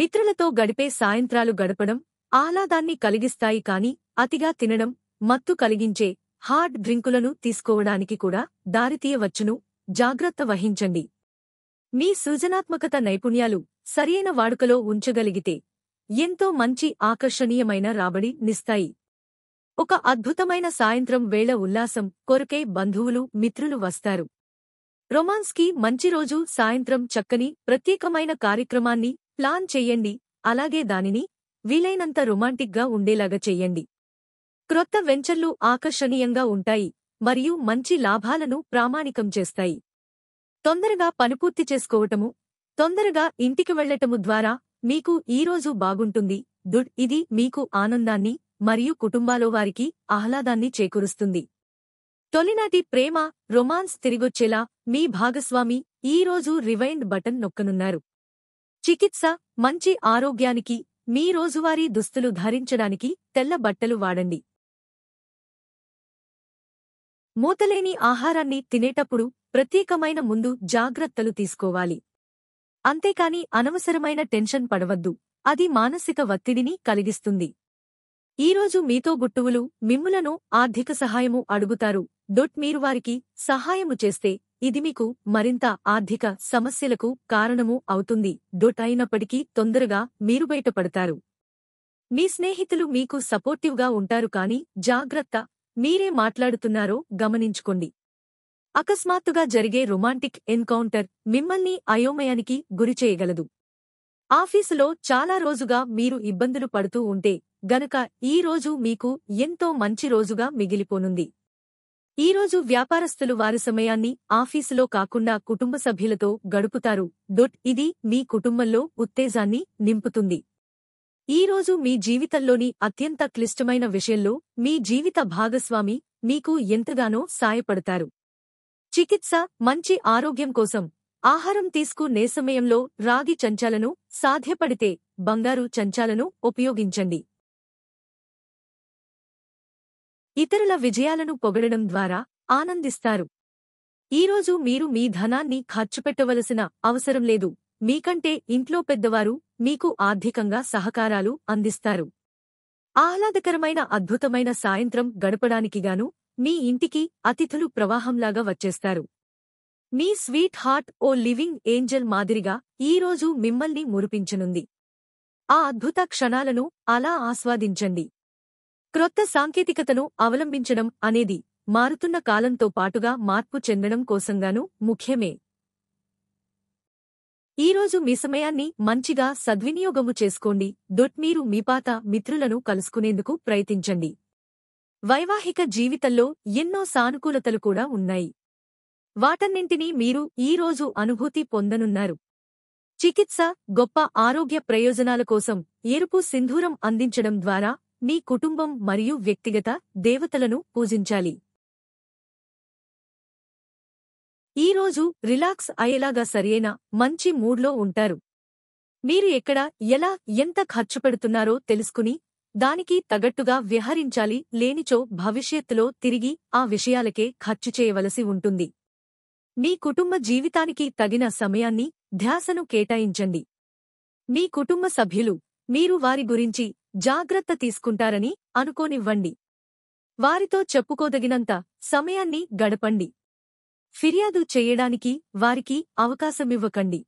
మిత్రులతో గడిపే సాయంత్రాలు గడపడం ఆహ్లాదాన్ని కలిగిస్తాయి కాని అతిగా తినడం మత్తు కలిగించే హార్డ్ డ్రింకులను తీసుకోవడానికి కూడా దారితీయవచ్చును జాగ్రత్త వహించండి మీ సృజనాత్మకత నైపుణ్యాలు సరియైన వాడుకలో ఉంచగలిగితే ఎంతో మంచి ఆకర్షణీయమైన రాబడి నిస్తాయి ఒక అద్భుతమైన సాయంత్రం వేళ ఉల్లాసం కొరకే బంధువులు మిత్రులు వస్తారు రొమాన్స్కి మంచి రోజు సాయంత్రం చక్కని ప్రత్యేకమైన కార్యక్రమాన్ని ప్లాన్ చెయ్యండి అలాగే దానిని వీలైనంత రొమాంటిక్గా ఉండేలాగా చెయ్యండి క్రొత్త వెంచర్లు ఆకర్షణీయంగా ఉంటాయి మరియు మంచి లాభాలను ప్రామాణికం చేస్తాయి తొందరగా పనిపూర్తి చేసుకోవటము తొందరగా ఇంటికి వెళ్లటము ద్వారా మీకు ఈరోజు బాగుంటుంది దుడ్ ఇది మీకు ఆనందాన్ని మరియు కుటుంబాలో వారికి ఆహ్లాదాన్ని చేకూరుస్తుంది తొలినాటి ప్రేమ రొమాన్స్ తిరిగొచ్చేలా మీ భాగస్వామి ఈరోజు రివైండ్ బటన్ నొక్కనున్నారు చికిత్స మంచి ఆరోగ్యానికి మీ రోజువారీ దుస్తులు ధరించడానికి తెల్ల బట్టలు వాడండి మూతలేని ఆహారాన్ని తినేటప్పుడు ప్రత్యేకమైన ముందు జాగ్రత్తలు తీసుకోవాలి అంతేకాని అనవసరమైన టెన్షన్ పడవద్దు అది మానసిక ఒత్తిడిని కలిగిస్తుంది ఈరోజు మీతో గుట్టువులు మిమ్ములను ఆర్థిక సహాయము అడుగుతారు డొట్ మీరు వారికి సహాయము చేస్తే ఇది మీకు మరింత ఆర్థిక సమస్యలకు కారణము అవుతుంది డొట్ అయినప్పటికీ తొందరగా మీరు బయటపడతారు మీ స్నేహితులు మీకు సపోర్టివ్గా ఉంటారు కానీ జాగ్రత్త మీరే మాట్లాడుతున్నారో గమనించుకోండి అకస్మాత్తుగా జరిగే రొమాంటిక్ ఎన్కౌంటర్ మిమ్మల్ని అయోమయానికి గురిచేయగలదు ఆఫీసులో చాలా రోజుగా మీరు ఇబ్బందులు పడుతూ ఉంటే గనక ఈ రోజు మీకు ఎంతో మంచి రోజుగా మిగిలిపోనుంది ఈరోజు వ్యాపారస్తులు వారి సమయాన్ని ఆఫీసులో కాకుండా కుటుంబ సభ్యులతో గడుపుతారు డొట్ ఇది మీ కుటుంబంలో ఉత్తేజాన్ని నింపుతుంది ఈ రోజు మీ జీవితంలోని అత్యంత క్లిష్టమైన విషయంలో మీ జీవిత భాగస్వామి మీకు ఎంతగానో సాయపడతారు చికిత్స మంచి ఆరోగ్యం కోసం ఆహారం తీసుకునే సమయంలో రాగి చంచాలను సాధ్యపడితే బంగారు చంచాలను ఉపయోగించండి ఇతరుల విజయాలను పొగడడం ద్వారా ఆనందిస్తారు ఈరోజు మీరు మీ ధనాన్ని ఖర్చు పెట్టవలసిన అవసరం లేదు మీకంటే ఇంట్లో పెద్దవారు మీకు ఆర్థికంగా సహకారాలు అందిస్తారు ఆహ్లాదకరమైన అద్భుతమైన సాయంత్రం గడపడానికిగాను మీ ఇంటికి అతిథులు ప్రవాహంలాగా వచ్చేస్తారు మీ స్వీట్ హార్ట్ ఓ లివింగ్ ఏంజల్ మాదిరిగా ఈరోజు మిమ్మల్ని మురిపించనుంది ఆ అద్భుత క్షణాలను అలా ఆస్వాదించండి క్రొత్త సాంకేతికతను అవలంబించడం అనేది మారుతున్న కాలంతో పాటుగా మార్పు చెందడం కోసంగాను ముఖ్యమే ఈరోజు మీ సమయాన్ని మంచిగా సద్వినియోగము చేసుకోండి దొట్మీరు మీరు మీ పాత మిత్రులను కలుసుకునేందుకు ప్రయత్నించండి వైవాహిక జీవితంలో ఎన్నో సానుకూలతలు కూడా ఉన్నాయి వాటన్నింటినీ మీరు ఈరోజు అనుభూతి పొందనున్నారు చికిత్స గొప్ప ఆరోగ్య ప్రయోజనాల కోసం ఎరుపు సింధూరం అందించడం ద్వారా మీ కుటుంబం మరియు వ్యక్తిగత దేవతలను పూజించాలి ఈరోజు రిలాక్స్ అయ్యేలాగా సరియైన మంచి మూడ్లో ఉంటారు మీరు ఎక్కడ ఎలా ఎంత ఖర్చు పెడుతున్నారో తెలుసుకుని దానికి తగట్టుగా విహరించాలి లేనిచో భవిష్యత్తులో తిరిగి ఆ విషయాలకే ఖర్చు చేయవలసి ఉంటుంది మీ కుటుంబ జీవితానికి తగిన సమయాన్ని ధ్యాసను కేటాయించండి మీ కుటుంబ సభ్యులు మీరు వారి గురించి జాగ్రత్త తీసుకుంటారని అనుకోనివ్వండి వారితో చెప్పుకోదగినంత సమయాన్ని గడపండి ఫిర్యాదు చేయడానికి వారికి అవకాశమివ్వకండి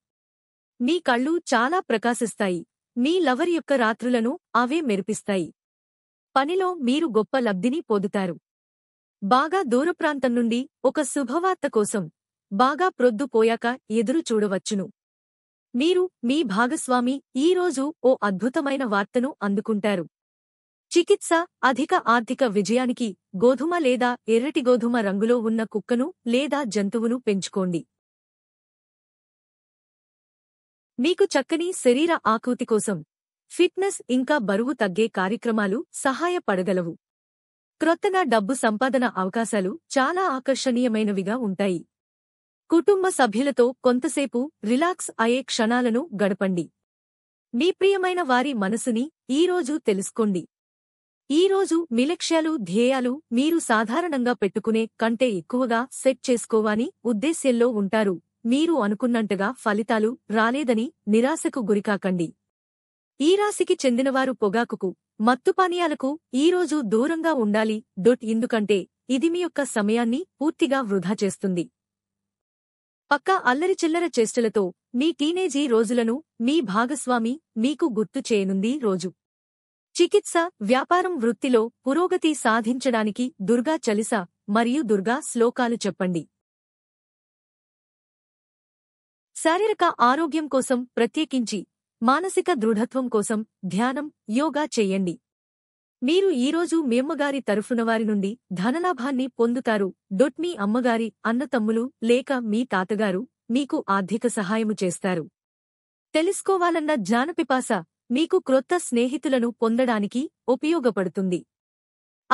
మీ కళ్ళు చాలా ప్రకాశిస్తాయి మీ లవర్ యొక్క రాత్రులను అవే మెరిపిస్తాయి పనిలో మీరు గొప్ప లబ్ధిని పొందుతారు బాగా దూరప్రాంతం నుండి ఒక శుభవార్త కోసం బాగా ప్రొద్దుపోయాక ఎదురు చూడవచ్చును మీరు మీ భాగస్వామి ఈరోజు ఓ అద్భుతమైన వార్తను అందుకుంటారు చికిత్స అధిక ఆర్థిక విజయానికి గోధుమ లేదా ఎర్రటి గోధుమ రంగులో ఉన్న కుక్కను లేదా జంతువును పెంచుకోండి మీకు చక్కని శరీర ఆకృతి కోసం ఫిట్నెస్ ఇంకా బరువు తగ్గే కార్యక్రమాలు సహాయపడగలవు క్రొత్తగా డబ్బు సంపాదన అవకాశాలు చాలా ఆకర్షణీయమైనవిగా ఉంటాయి కుటుంబ సభ్యులతో కొంతసేపు రిలాక్స్ అయ్యే క్షణాలను గడపండి మీ ప్రియమైన వారి మనసుని ఈరోజు తెలుసుకోండి ఈరోజు మీ లక్ష్యాలు ధ్యేయాలు మీరు సాధారణంగా పెట్టుకునే కంటే ఎక్కువగా సెట్ చేసుకోవాని ఉద్దేశ్యంలో ఉంటారు మీరు అనుకున్నంతగా ఫలితాలు రాలేదని నిరాశకు గురికాకండి ఈ రాశికి చెందినవారు పొగాకుకు మత్తుపానీయాలకు ఈరోజు దూరంగా ఉండాలి డొట్ ఎందుకంటే ఇది మీ యొక్క సమయాన్ని పూర్తిగా వృధా చేస్తుంది పక్క చిల్లర చేష్టలతో మీ టీనేజీ రోజులను మీ భాగస్వామి మీకు గుర్తు చేయనుంది రోజు చికిత్స వ్యాపారం వృత్తిలో పురోగతి సాధించడానికి దుర్గా చలిస మరియు దుర్గా శ్లోకాలు చెప్పండి శారీరక ఆరోగ్యం కోసం ప్రత్యేకించి మానసిక దృఢత్వం కోసం ధ్యానం యోగా చేయండి మీరు ఈరోజు మీ అమ్మగారి తరఫున వారి నుండి ధనలాభాన్ని పొందుతారు డొట్ మీ అమ్మగారి అన్నతమ్ములు లేక మీ తాతగారు మీకు ఆర్థిక సహాయము చేస్తారు తెలుసుకోవాలన్న జ్ఞానపిపాస మీకు క్రొత్త స్నేహితులను పొందడానికి ఉపయోగపడుతుంది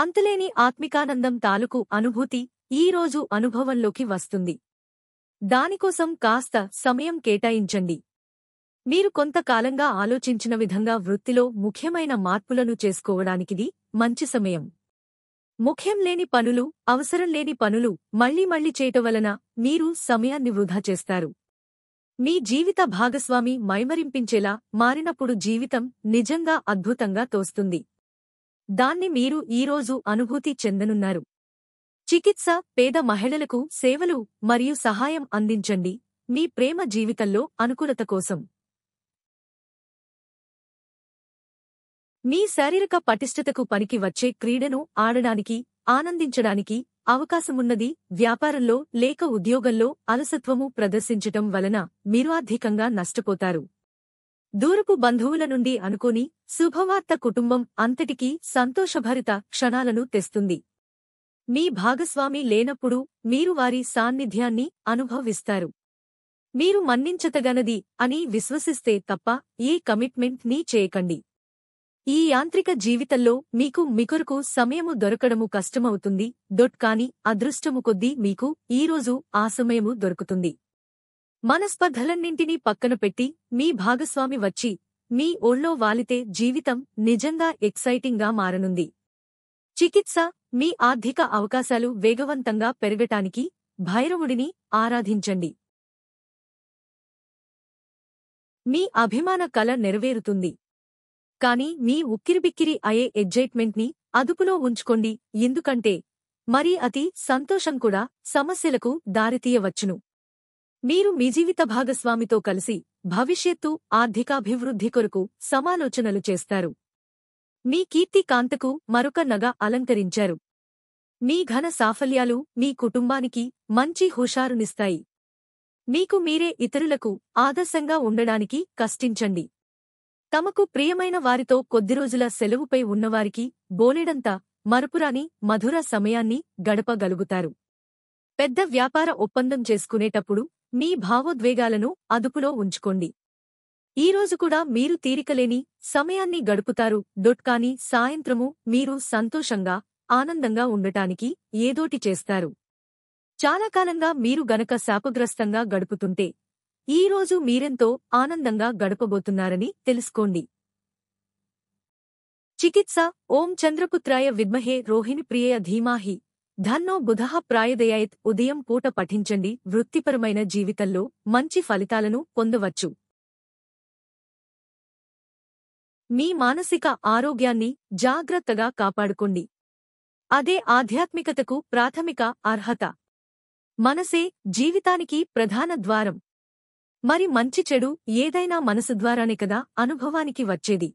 అంతులేని ఆత్మికానందం తాలూకు అనుభూతి ఈరోజు అనుభవంలోకి వస్తుంది దానికోసం కాస్త సమయం కేటాయించండి మీరు కొంతకాలంగా ఆలోచించిన విధంగా వృత్తిలో ముఖ్యమైన మార్పులను చేసుకోవడానికిది మంచి సమయం ముఖ్యం లేని పనులు అవసరం లేని పనులు మళ్లీ మళ్లీ చేయటం వలన మీరు సమయాన్ని వృధా చేస్తారు మీ జీవిత భాగస్వామి మైమరింపించేలా మారినప్పుడు జీవితం నిజంగా అద్భుతంగా తోస్తుంది దాన్ని మీరు ఈరోజు అనుభూతి చెందనున్నారు చికిత్స పేద మహిళలకు సేవలు మరియు సహాయం అందించండి మీ ప్రేమ జీవితంలో అనుకూలత కోసం మీ శారీరక పటిష్టతకు పనికి వచ్చే క్రీడను ఆడడానికి ఆనందించడానికి అవకాశమున్నది వ్యాపారంలో లేక ఉద్యోగంలో అలసత్వము ప్రదర్శించటం వలన మీరు నష్టపోతారు దూరపు బంధువుల నుండి అనుకోని శుభవార్త కుటుంబం అంతటికీ సంతోషభరిత క్షణాలను తెస్తుంది మీ భాగస్వామి లేనప్పుడు మీరు వారి సాన్నిధ్యాన్ని అనుభవిస్తారు మీరు మన్నించతగనది అని విశ్వసిస్తే తప్ప ఈ కమిట్మెంట్ నీ చేయకండి ఈ యాంత్రిక జీవితంలో మీకు మికొరకు సమయము దొరకడము కష్టమవుతుంది డొట్ కాని అదృష్టము కొద్దీ మీకు ఈరోజు ఆ సమయము దొరుకుతుంది మనస్పర్ధలన్నింటినీ పక్కన పెట్టి మీ భాగస్వామి వచ్చి మీ ఓళ్ళో వాలితే జీవితం నిజంగా ఎక్సైటింగ్గా మారనుంది చికిత్స మీ ఆర్థిక అవకాశాలు వేగవంతంగా పెరగటానికి భైరవుడిని ఆరాధించండి మీ అభిమాన కళ నెరవేరుతుంది కానీ మీ ఉక్కిరిబిక్కిరి అయ్యే ఎగ్జైట్మెంట్ని అదుపులో ఉంచుకోండి ఎందుకంటే మరీ అతి సంతోషం కూడా సమస్యలకు దారితీయవచ్చును మీరు మీ జీవిత భాగస్వామితో కలిసి భవిష్యత్తు ఆర్థికాభివృద్ధి కొరకు సమాలోచనలు చేస్తారు మీ కీర్తి కాంతకు మరొక నగ అలంకరించారు మీ ఘన సాఫల్యాలు మీ కుటుంబానికి మంచి హుషారునిస్తాయి మీకు మీరే ఇతరులకు ఆదర్శంగా ఉండడానికి కష్టించండి తమకు ప్రియమైన వారితో కొద్దిరోజుల సెలవుపై ఉన్నవారికి బోలెడంతా మరుపురాని మధుర సమయాన్ని గడపగలుగుతారు పెద్ద వ్యాపార ఒప్పందం చేసుకునేటప్పుడు మీ భావోద్వేగాలను అదుపులో ఉంచుకోండి ఈరోజు కూడా మీరు తీరికలేని సమయాన్ని గడుపుతారు డొట్కాని సాయంత్రము మీరు సంతోషంగా ఆనందంగా ఉండటానికి ఏదోటి చేస్తారు చాలా కాలంగా మీరు గనక శాపగ్రస్తంగా గడుపుతుంటే ఈ రోజు మీరెంతో ఆనందంగా గడపబోతున్నారని తెలుసుకోండి చికిత్స ఓం చంద్రపుత్రాయ విద్మహే రోహిణి ప్రియ ధీమాహి ధన్నో బుధః ప్రాయదయాయత్ ఉదయం పూట పఠించండి వృత్తిపరమైన జీవితంలో మంచి ఫలితాలను పొందవచ్చు మీ మానసిక ఆరోగ్యాన్ని జాగ్రత్తగా కాపాడుకోండి అదే ఆధ్యాత్మికతకు ప్రాథమిక అర్హత మనసే జీవితానికి ప్రధాన ద్వారం మరి మంచి చెడు ఏదైనా మనసు ద్వారానే కదా అనుభవానికి వచ్చేది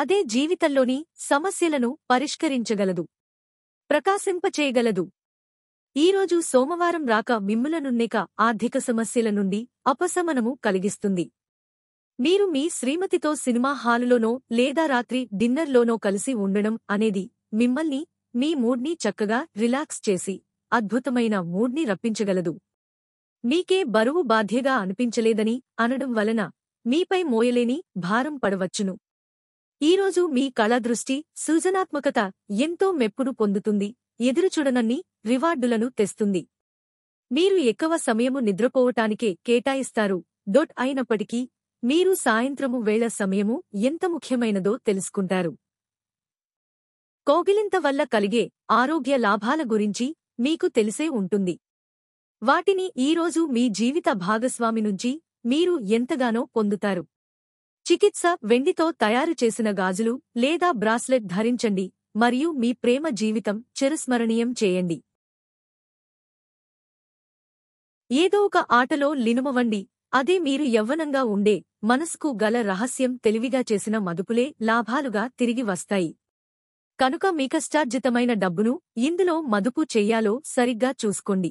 అదే జీవితంలోని సమస్యలను పరిష్కరించగలదు ప్రకాశింపచేయగలదు ఈరోజు సోమవారం రాక మిమ్ములనున్నేక ఆర్థిక సమస్యల నుండి అపశమనము కలిగిస్తుంది మీరు మీ శ్రీమతితో సినిమా హాలులోనో లేదా రాత్రి డిన్నర్లోనో కలిసి ఉండడం అనేది మిమ్మల్ని మీ మూడ్ని చక్కగా రిలాక్స్ చేసి అద్భుతమైన మూడ్ని రప్పించగలదు మీకే బరువు బాధ్యగా అనిపించలేదని అనడం వలన మీపై మోయలేని భారం పడవచ్చును ఈరోజు మీ కళాదృష్టి సృజనాత్మకత ఎంతో మెప్పును పొందుతుంది ఎదురుచూడనన్ని రివార్డులను తెస్తుంది మీరు ఎక్కువ సమయము నిద్రపోవటానికే కేటాయిస్తారు డొట్ అయినప్పటికీ మీరు సాయంత్రము వేళ సమయము ఎంత ముఖ్యమైనదో తెలుసుకుంటారు కోగిలింత వల్ల కలిగే ఆరోగ్య లాభాల గురించి మీకు తెలిసే ఉంటుంది వాటిని ఈరోజు మీ జీవిత భాగస్వామి నుంచి మీరు ఎంతగానో పొందుతారు చికిత్స వెండితో తయారు చేసిన గాజులు లేదా బ్రాస్లెట్ ధరించండి మరియు మీ ప్రేమ జీవితం చిరస్మరణీయం చేయండి ఏదో ఒక ఆటలో లినుమవండి అదే మీరు యవ్వనంగా ఉండే మనసుకు గల రహస్యం తెలివిగా చేసిన మదుపులే లాభాలుగా తిరిగి వస్తాయి కనుక మీకష్టార్జితమైన డబ్బును ఇందులో మదుపు చెయ్యాలో సరిగ్గా చూసుకోండి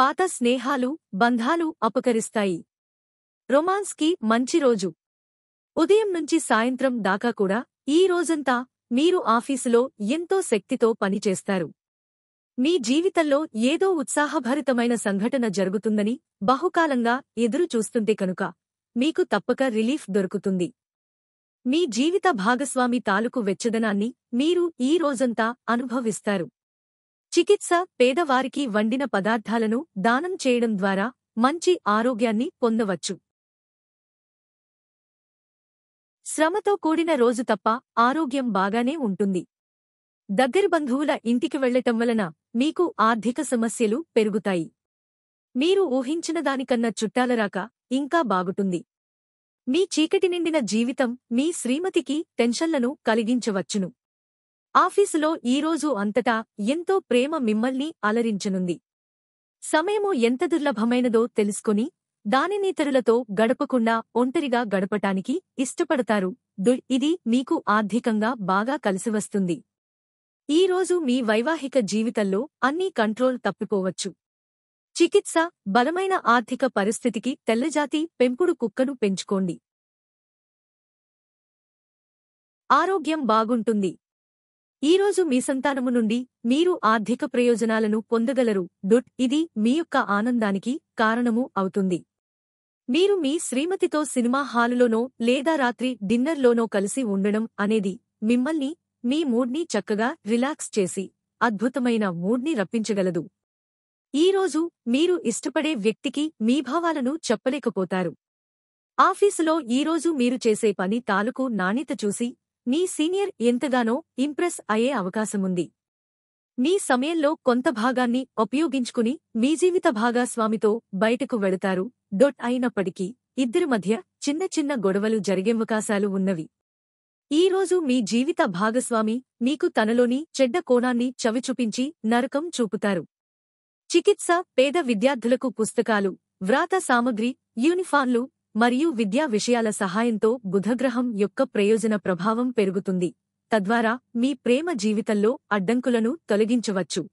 పాత స్నేహాలు బంధాలు అపకరిస్తాయి రొమాన్స్కి మంచి రోజు ఉదయం నుంచి సాయంత్రం దాకా కూడా ఈ రోజంతా మీరు ఆఫీసులో ఎంతో శక్తితో పనిచేస్తారు మీ జీవితంలో ఏదో ఉత్సాహభరితమైన సంఘటన జరుగుతుందని బహుకాలంగా ఎదురు కనుక మీకు తప్పక రిలీఫ్ దొరుకుతుంది మీ జీవిత భాగస్వామి తాలూకు వెచ్చదనాన్ని మీరు ఈ రోజంతా అనుభవిస్తారు చికిత్స పేదవారికి వండిన పదార్థాలను దానం చేయడం ద్వారా మంచి ఆరోగ్యాన్ని పొందవచ్చు శ్రమతో కూడిన రోజు తప్ప ఆరోగ్యం బాగానే ఉంటుంది దగ్గరి బంధువుల ఇంటికి వెళ్లటం వలన మీకు ఆర్థిక సమస్యలు పెరుగుతాయి మీరు ఊహించిన దానికన్నా చుట్టాల రాక ఇంకా బాగుటుంది మీ చీకటి నిండిన జీవితం మీ శ్రీమతికి టెన్షన్లను కలిగించవచ్చును ఆఫీసులో ఈరోజు అంతటా ఎంతో ప్రేమ మిమ్మల్ని అలరించనుంది సమయము ఎంత దుర్లభమైనదో తెలుసుకుని దానినితరులతో గడపకుండా ఒంటరిగా గడపటానికి ఇష్టపడతారు ఇది మీకు ఆర్థికంగా బాగా కలిసివస్తుంది ఈరోజు మీ వైవాహిక జీవితంలో అన్నీ కంట్రోల్ తప్పిపోవచ్చు చికిత్స బలమైన ఆర్థిక పరిస్థితికి తెల్లజాతి పెంపుడు కుక్కను పెంచుకోండి ఆరోగ్యం బాగుంటుంది ఈరోజు మీ సంతానము నుండి మీరు ఆర్థిక ప్రయోజనాలను పొందగలరు డుట్ ఇది మీ యొక్క ఆనందానికి కారణము అవుతుంది మీరు మీ శ్రీమతితో సినిమా హాలులోనో లేదా రాత్రి డిన్నర్లోనో కలిసి ఉండడం అనేది మిమ్మల్ని మీ మూడ్ని చక్కగా రిలాక్స్ చేసి అద్భుతమైన మూడ్ని రప్పించగలదు ఈరోజు మీరు ఇష్టపడే వ్యక్తికి మీ భావాలను చెప్పలేకపోతారు ఆఫీసులో ఈరోజు మీరు చేసే పని తాలూకు నాణ్యత చూసి మీ సీనియర్ ఎంతగానో ఇంప్రెస్ అయ్యే అవకాశముంది మీ సమయంలో కొంత భాగాన్ని ఉపయోగించుకుని మీ జీవిత భాగస్వామితో బయటకు వెళతారు డొట్ అయినప్పటికీ ఇద్దరి మధ్య చిన్న చిన్న గొడవలు జరిగేవకాశాలు ఉన్నవి ఈరోజు మీ జీవిత భాగస్వామి మీకు తనలోని చెడ్డ కోణాన్ని చవిచూపించి నరకం చూపుతారు చికిత్స పేద విద్యార్థులకు పుస్తకాలు వ్రాత సామగ్రి యూనిఫాన్లు మరియు విద్యా విషయాల సహాయంతో బుధగ్రహం యొక్క ప్రయోజన ప్రభావం పెరుగుతుంది తద్వారా మీ ప్రేమ జీవితంలో అడ్డంకులను తొలగించవచ్చు